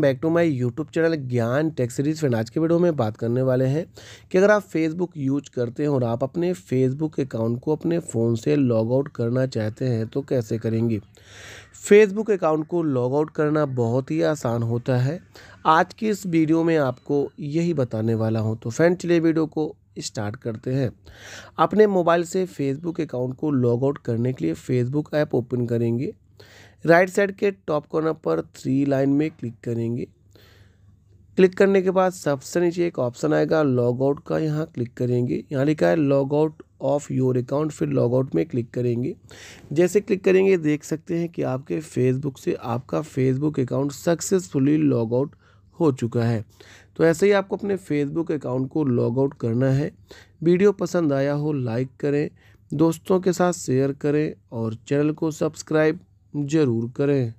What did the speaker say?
back to my YouTube channel Gyan tech series friend आज के video में बात करने वाले हैं कि अगर आप फेसबुक यूज करते हैं और आप अपने फेसबुक अकाउंट को अपने फ़ोन से लॉग आउट करना चाहते हैं तो कैसे करेंगे फेसबुक अकाउंट को लॉग आउट करना बहुत ही आसान होता है आज की इस वीडियो में आपको यही बताने वाला हूँ तो फ्रेंड चले वीडियो को स्टार्ट करते हैं अपने मोबाइल से फेसबुक अकाउंट को लॉग आउट करने के लिए फेसबुक ऐप ओपन करेंगे राइट साइड के टॉप कॉर्नर पर थ्री लाइन में क्लिक करेंगे क्लिक करने के बाद सबसे नीचे एक ऑप्शन आएगा लॉग आउट का यहाँ क्लिक करेंगे यहाँ लिखा है log out of your account फिर लॉग आउट में क्लिक करेंगे जैसे क्लिक करेंगे देख सकते हैं कि आपके फेसबुक से आपका Facebook account successfully log out हो चुका है तो ऐसे ही आपको अपने फेसबुक अकाउंट को लॉग आउट करना है वीडियो पसंद आया हो लाइक करें दोस्तों के साथ शेयर करें और चैनल को सब्सक्राइब जरूर करें